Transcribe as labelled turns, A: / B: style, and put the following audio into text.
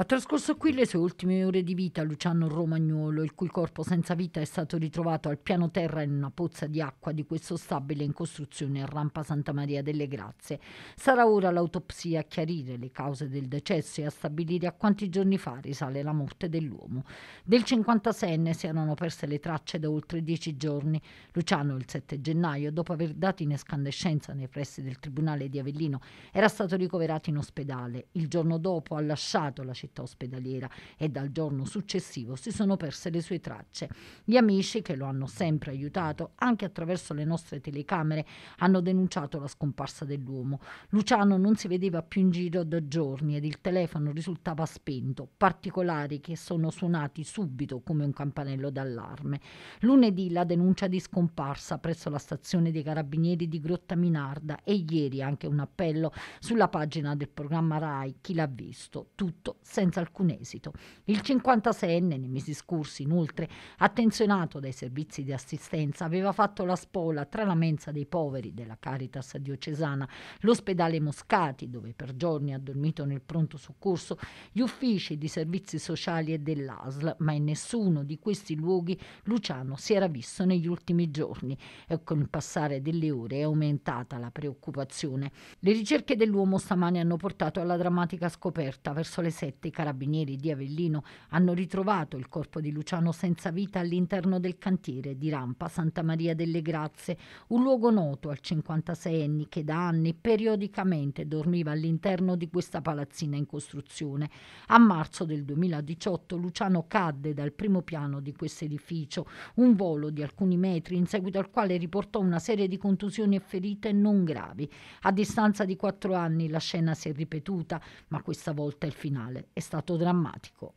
A: Ha trascorso qui le sue ultime ore di vita Luciano Romagnolo, il cui corpo senza vita è stato ritrovato al piano terra in una pozza di acqua di questo stabile in costruzione a Rampa Santa Maria delle Grazie. Sarà ora l'autopsia a chiarire le cause del decesso e a stabilire a quanti giorni fa risale la morte dell'uomo. Del 56enne si erano perse le tracce da oltre dieci giorni. Luciano, il 7 gennaio, dopo aver dato in escandescenza nei pressi del Tribunale di Avellino, era stato ricoverato in ospedale. Il giorno dopo ha lasciato la città città ospedaliera e dal giorno successivo si sono perse le sue tracce. Gli amici, che lo hanno sempre aiutato, anche attraverso le nostre telecamere, hanno denunciato la scomparsa dell'uomo. Luciano non si vedeva più in giro da giorni ed il telefono risultava spento, particolari che sono suonati subito come un campanello d'allarme. Lunedì la denuncia di scomparsa presso la stazione dei carabinieri di Grotta Minarda e ieri anche un appello sulla pagina del programma RAI Chi l'ha visto. Tutto senza alcun esito. Il 56enne, nei mesi scorsi inoltre, attenzionato dai servizi di assistenza, aveva fatto la spola tra la mensa dei poveri della Caritas diocesana, l'ospedale Moscati, dove per giorni ha dormito nel pronto soccorso, gli uffici di servizi sociali e dell'ASL, ma in nessuno di questi luoghi Luciano si era visto negli ultimi giorni e con il passare delle ore è aumentata la preoccupazione. Le ricerche dell'uomo stamane hanno portato alla drammatica scoperta verso le 7 i carabinieri di Avellino hanno ritrovato il corpo di Luciano senza vita all'interno del cantiere di Rampa Santa Maria delle Grazie, un luogo noto al 56enni che da anni periodicamente dormiva all'interno di questa palazzina in costruzione. A marzo del 2018 Luciano cadde dal primo piano di questo edificio, un volo di alcuni metri in seguito al quale riportò una serie di contusioni e ferite non gravi. A distanza di quattro anni la scena si è ripetuta, ma questa volta il finale è stato drammatico.